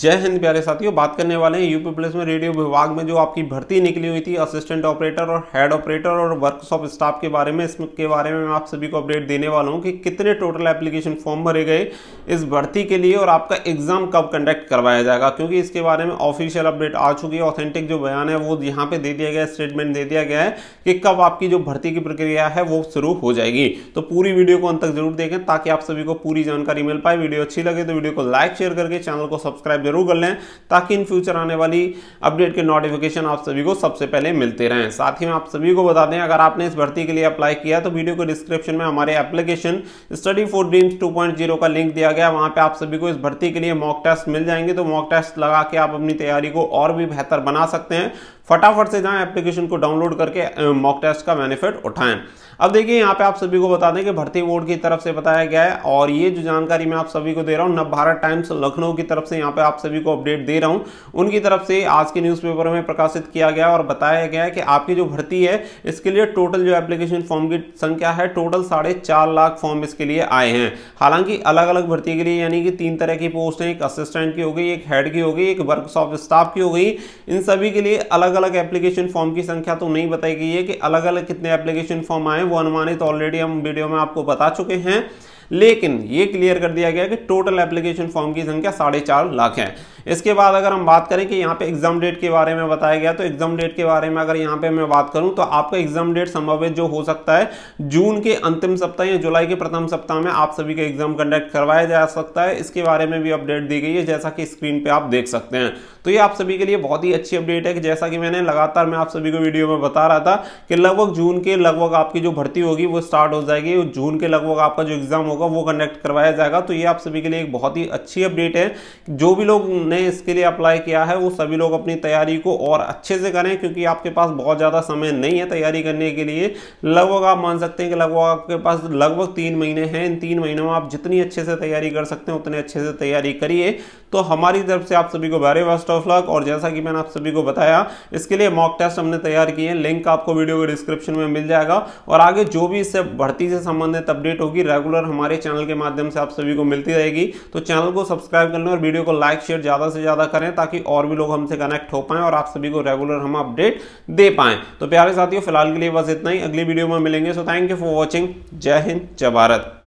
जय हिंद प्यारे साथियों बात करने वाले हैं यूपी पुलिस में रेडियो विभाग में जो आपकी भर्ती निकली हुई थी असिस्टेंट ऑपरेटर और हेड ऑपरेटर और वर्कशॉप स्टाफ के बारे में इसके बारे में मैं आप सभी को अपडेट देने वाला हूं कि कितने टोटल एप्लीकेशन फॉर्म भरे गए इस भर्ती के लिए और आपका एग्जाम कब कंडक्ट करवाया जाएगा क्योंकि इसके बारे में ऑफिशियल अपडेट आ चुकी है ऑथेंटिक जो बयान है वो यहाँ पर दे दिया गया स्टेटमेंट दे दिया गया है कि कब आपकी जो भर्ती की प्रक्रिया है वो शुरू हो जाएगी तो पूरी वीडियो को अंत तक जरूर देखें ताकि आप सभी को पूरी जानकारी मिल पाए वीडियो अच्छी लगे तो वीडियो को लाइक शेयर करके चैनल को सब्सक्राइब जरूर कर लें ताकि इन फ्यूचर आने वाली अपडेट के नोटिफिकेशन आप सभी को सबसे पहले मिलते रहें साथ ही में आप सभी को बता दें अगर आपने इस भर्ती के लिए अप्लाई किया तो वीडियो को डिस्क्रिप्शन में हमारे application study for dreams two का लिंक दिया गया वहाँ पर आप सभी को इस भर्ती के लिए मॉक टेस्ट मिल जाएंगे तो मॉक टेस्ट लगा के आप अपनी तैयारी को और भी बेहतर बना सकते हैं फटाफट से जाएं एप्लीकेशन को डाउनलोड करके मॉक टेस्ट का बेनिफिट उठाएं अब देखिए यहाँ पे आप सभी को बता दें कि भर्ती बोर्ड की तरफ से बताया गया है और ये जो जानकारी मैं आप सभी को दे रहा हूँ नव भारत टाइम्स लखनऊ की तरफ से यहाँ पे आप आप सभी को अपडेट दे रहा हूँ उनकी तरफ से आज के न्यूज़पेपर में प्रकाशित किया गया और बताया गया कि आपकी जो भर्ती है इसके लिए टोटल जो एप्लीकेशन फॉर्म की संख्या है टोटल साढ़े चार लाख फॉर्म इसके लिए आए हैं हालांकि अलग अलग भर्ती के लिए यानी कि तीन तरह की पोस्ट हैं एक असिस्टेंट की हो गई एक हेड की हो गई एक वर्कशॉप स्टाफ की हो गई इन सभी के लिए अलग अलग एप्लीकेशन फॉर्म की संख्या तो नहीं बताई गई है कि अलग अलग कितने एप्लीकेशन फॉर्म आए वो अनुमानित ऑलरेडी हम वीडियो में आपको बता चुके हैं लेकिन ये क्लियर कर दिया गया कि टोटल एप्लीकेशन फॉर्म की संख्या साढ़े चार लाख है इसके बाद अगर हम बात करें कि यहाँ पे एग्जाम डेट के बारे में बताया गया तो एग्जाम डेट के बारे में अगर यहाँ पे मैं बात करूँ तो आपका एग्जाम डेट संभवित जो हो सकता है जून के अंतिम सप्ताह या जुलाई के प्रथम सप्ताह में आप सभी का एग्जाम कंडक्ट करवाया जा सकता है इसके बारे में भी अपडेट दी गई है जैसा कि स्क्रीन पे आप देख सकते हैं तो ये आप सभी के लिए बहुत ही अच्छी अपडेट है कि जैसा कि मैंने लगातार मैं आप सभी को वीडियो में बता रहा था कि लगभग जून के लगभग आपकी जो भर्ती होगी वो स्टार्ट हो जाएगी जून के लगभग आपका जो एग्जाम होगा वो कंडक्ट करवाया जाएगा तो ये आप सभी के लिए एक बहुत ही अच्छी अपडेट है जो भी लोग जिन्हें इसके लिए अप्लाई किया है वो सभी लोग अपनी तैयारी को और अच्छे से करें क्योंकि आपके पास बहुत ज़्यादा समय नहीं है तैयारी करने के लिए लगभग आप मान सकते हैं कि लगभग आपके पास लगभग तीन महीने हैं इन तीन महीनों में आप जितनी अच्छे से तैयारी कर सकते हैं उतने अच्छे से तैयारी करिए तो हमारी तरफ से आप सभी को वेरी बेस्ट ऑफ लक और जैसा कि मैंने आप सभी को बताया इसके लिए मॉक टेस्ट हमने तैयार किए हैं लिंक आपको वीडियो के डिस्क्रिप्शन में मिल जाएगा और आगे जो भी इससे भर्ती से संबंधित अपडेट होगी रेगुलर हमारे चैनल के माध्यम से आप सभी को मिलती रहेगी तो चैनल को सब्सक्राइब कर लें और वीडियो को लाइक शेयर ज़्यादा ज़्यादा से ज़्यादा करें ताकि और भी लोग हमसे कनेक्ट हो पाएँ और आप सभी को रेगुलर हम अपडेट दे पाएँ तो प्यारे साथियों फिलहाल के लिए बस इतना ही अगली वीडियो में मिलेंगे so thank you for watching जय हिंद जय भारत